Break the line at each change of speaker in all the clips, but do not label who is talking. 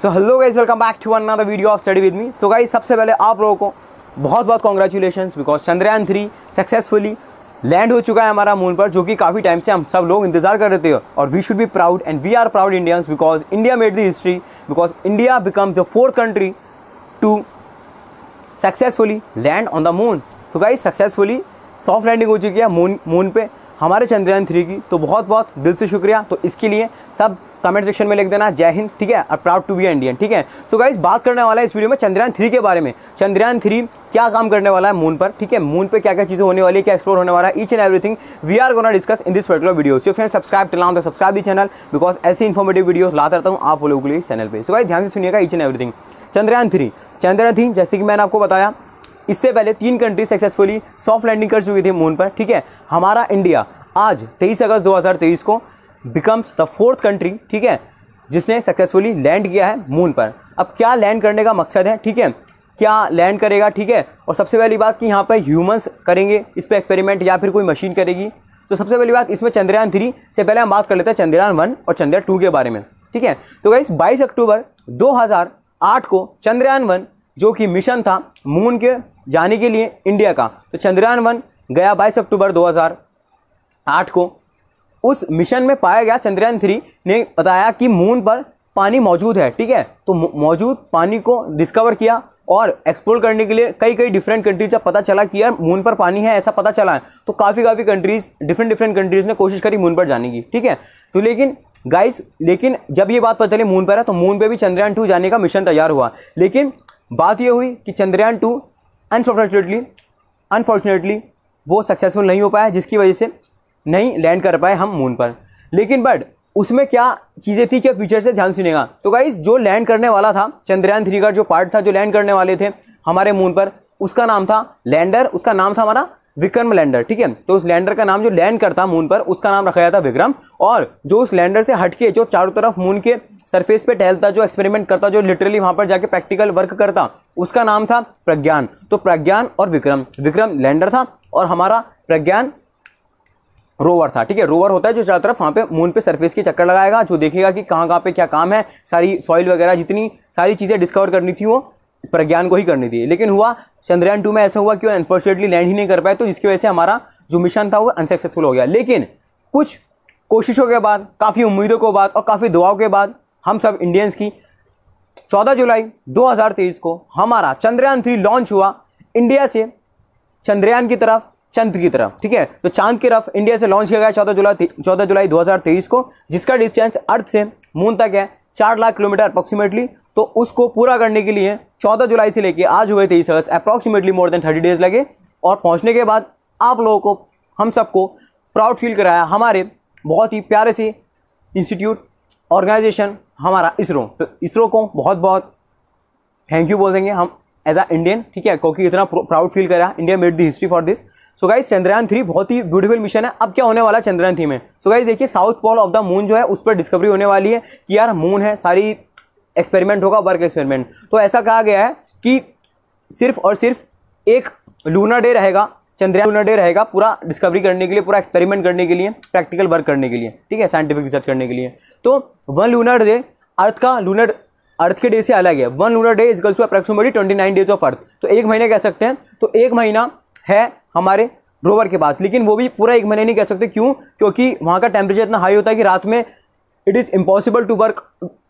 so hello guys welcome back to another video of study with me so guys सबसे पहले आप लोगों को बहुत बहुत congratulation because Chandrayaan three successfully land हो चुका है हमारा मून पर जो कि काफ़ी टाइम से हम सब लोग इंतजार कर रहे थे और we should be proud and we are proud Indians because India made the history because India becomes the fourth country to successfully land on the moon so guys successfully soft landing हो चुकी है moon moon पे हमारे Chandrayaan three की तो बहुत बहुत दिल से शुक्रिया तो इसके लिए सब कमेंट सेक्शन में लिख देना जय हिंद ठीक है और प्राउड टू बी इंडियन ठीक है सो गाइज बात करने वाला है इस वीडियो में चंद्रयान थ्री के बारे में चंद्रयान थ्री क्या काम करने वाला है मून पर ठीक है मून पे क्या क्या चीज़ें होने वाली है क्या एक्सप्लोर होने वाला है each and everything we are gonna discuss in this particular video so friend subscribe करना तो सब्सक्राइब दी चैनल बिकॉज ऐसी इन्फॉर्मेटिव वीडियो लाता रहता हूँ आप लोगों के लिए चैनल पर सो गाइज ध्यान से सुनिएगा each and everything Chandrayaan three Chandrayaan three जैसे कि मैंने आपको बताया इससे पहले तीन कंट्री सक्सेसफुली सॉफ्ट लैंडिंग कर चुकी थी मून पर ठीक है हमारा इंडिया आज 23 अगस्त 2023 को बिकम्स द फोर्थ कंट्री ठीक है जिसने सक्सेसफुली लैंड किया है मून पर अब क्या लैंड करने का मकसद है ठीक है क्या लैंड करेगा ठीक है और सबसे पहली बात कि यहाँ पर ह्यूमंस करेंगे इस पर एक्सपेरिमेंट या फिर कोई मशीन करेगी तो सबसे पहली बात इसमें चंद्रयान थ्री से पहले हम बात कर लेते हैं चंद्रयान वन और चंद्रयान टू के बारे में ठीक है तो गाइस बाईस अक्टूबर 2008 को चंद्रयान वन जो कि मिशन था मून के जाने के लिए इंडिया का तो चंद्रयान वन गया 22 अक्टूबर 2008 को उस मिशन में पाया गया चंद्रयान थ्री ने बताया कि मून पर पानी मौजूद है ठीक है तो मौजूद पानी को डिस्कवर किया और एक्सप्लोर करने के लिए कई कई डिफरेंट कंट्रीज का पता चला कि यार मून पर पानी है ऐसा पता चला है तो काफ़ी काफ़ी कंट्रीज डिफरेंट डिफरेंट कंट्रीज ने कोशिश करी मून पर जाने की ठीक है तो लेकिन गाइस लेकिन जब ये बात पता चली मून पर है तो मून पर भी चंद्रयान टू जाने का मिशन तैयार हुआ लेकिन बात यह हुई कि चंद्रयान टू अनफॉर्चुनेटली अनफॉर्चुनेटली वो सक्सेसफुल नहीं हो पाया जिसकी वजह से नहीं लैंड कर पाए हम मून पर लेकिन बट उसमें क्या चीज़ें थी क्या फ्यूचर से ध्यान सुनेगा तो गाइज जो लैंड करने वाला था चंद्रयान थ्री का जो पार्ट था जो लैंड करने वाले थे हमारे मून पर उसका नाम था लैंडर उसका नाम था हमारा विक्रम लैंडर ठीक है तो उस लैंडर का नाम जो लैंड करता मून पर उसका नाम रखा जाता विक्रम और जो उस लैंडर से हटके जो चारों तरफ मून के सरफेस पे टहलता जो एक्सपेरिमेंट करता जो लिटरली वहां पर जाके प्रैक्टिकल वर्क करता उसका नाम था प्रज्ञान तो प्रज्ञान और विक्रम विक्रम लैंडर था और हमारा प्रज्ञान रोवर था ठीक है रोवर होता है जो चारों तरफ वहाँ पे मून पे सरफेस की चक्कर लगाएगा जो देखेगा कि कहाँ कहाँ पे क्या काम है सारी सॉइल वगैरह जितनी सारी चीज़ें डिस्कवर करनी थी वो प्रज्ञान को ही करनी थी लेकिन हुआ चंद्रयान टू में ऐसा हुआ कि वो अनफॉर्चुनेटली लैंड ही नहीं कर पाए तो जिसकी वजह से हमारा जो मिशन था वो अनसक्सेसफुल हो गया लेकिन कुछ कोशिशों के बाद काफ़ी उम्मीदों के बाद और काफ़ी दुआओं के बाद हम सब इंडियंस की चौदह जुलाई तेईस को हमारा चंद्रयान थ्री लॉन्च हुआ इंडिया से चंद्रयान की तरफ चंद की तरफ ठीक है तो चांद की तरफ इंडिया से लॉन्च किया गया चौदह जुलाई चौदह जुलाई 2023 को जिसका डिस्टेंस अर्थ से मून तक है चार लाख किलोमीटर अप्रोक्सीमेटली तो उसको पूरा करने के लिए चौदह जुलाई से लेके आज हुए तेईस अगस्त approximately more than thirty days लगे और पहुँचने के बाद आप लोगों को हम सबको प्राउड फील कराया हमारे बहुत ही प्यारे से इंस्टीट्यूट ऑर्गेनाइजेशन हमारा इसरो तो इसरो को बहुत बहुत थैंक यू बोल देंगे हम एज अ इंडियन ठीक है क्योंकि इतना प्राउड फील कर रहा है India made the history for this so guys Chandrayaan three बहुत ही ब्यूटीफुल मिशन है अब क्या होने वाला चंद्रयान थ्री में सो गाइज देखिए south pole of the moon जो है उस पर डिस्कवरी होने वाली है कि यार मून है सारी एक्सपेरिमेंट होगा वर्क एक्सपेरिमेंट तो ऐसा कहा गया है कि सिर्फ और सिर्फ एक लूनर डे रहेगा चंद्रयान लूनर डे रहेगा पूरा डिस्कवरी करने के लिए पूरा एक्सपेरिमेंट करने के लिए प्रैक्टिकल वर्क करने के लिए ठीक है साइंटिफिक रिसर्च करने के लिए तो वन लूनर डे अर्थ का लूनर अर्थ के डे से अलग है one lunar day equals to approximately twenty nine days of earth तो एक महीने कह सकते हैं तो एक महीना है हमारे रोवर के पास लेकिन वो भी पूरा एक महीने नहीं कह सकते क्यों क्योंकि वहाँ का टेम्परेचर इतना हाई होता है कि रात में it is impossible to work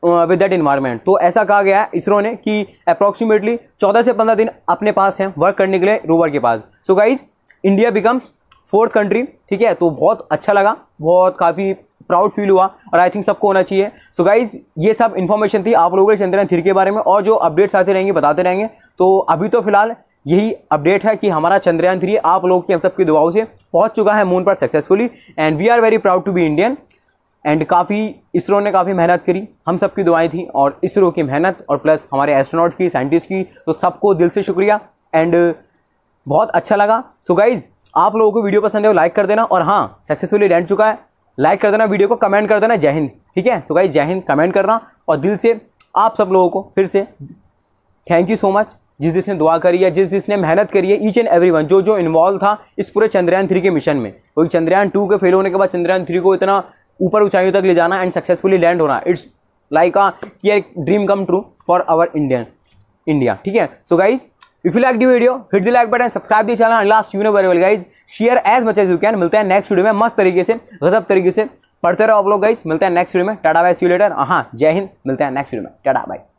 with that environment तो ऐसा कहा गया है इसरो ने कि अप्रॉक्सीमेटली चौदह से पंद्रह दिन अपने पास हैं वर्क करने के लिए रोवर के पास so guys India becomes fourth country ठीक है तो बहुत अच्छा लगा बहुत काफ़ी प्राउड फील हुआ और आई थिंक सबको होना चाहिए सो so गाइज ये सब इन्फॉर्मेशन थी आप लोगों के चंद्रयान थ्री के बारे में और जो अपडेट्स आते रहेंगे बताते रहेंगे तो अभी तो फिलहाल यही अपडेट है कि हमारा चंद्रयान थ्री आप लोगों की हम सबकी दुआओं से पहुंच चुका है मून पर successfully and we are very proud to be Indian and काफ़ी इसरो ने काफ़ी मेहनत करी हम सब की दुआएं थी और इसरो की मेहनत और प्लस हमारे एस्ट्रोनॉट की साइंटिस्ट की तो सबको दिल से शुक्रिया एंड बहुत अच्छा लगा सो so गाइज़ आप लोगों को वीडियो पसंद है लाइक तो कर देना और हाँ सक्सेसफुली लैंड चुका है लाइक कर देना वीडियो को कमेंट कर देना जय हिंद ठीक है तो गाइज जय हिंद कमेंट करना और दिल से आप सब लोगों को फिर से थैंक यू सो मच जिस जिसने दुआ करी है जिस जिसने मेहनत करी है ईच एंड एवरी वन जो जो इन्वॉल्व था इस पूरे चंद्रयान थ्री के मिशन में क्योंकि चंद्रयान टू के फेल होने के बाद चंद्रयान थ्री को इतना ऊपर ऊंचाइयों तक ले जाना एंड सक्सेसफुली लैंड होना it's like a dream come true for our Indian India ठीक है so guys if you like the video hit the like button subscribe the channel last you know very well guys share as much as you can मिलते हैं next video में मस्त तरीके से गजब तरीके से पढ़ते रहो आप लोग गाइज मिलते हैं नेक्स्ट वीडियो में tata bye see you later हाँ जय हिंद मिलते हैं नेक्स्ट वीडियो में टाटा बाई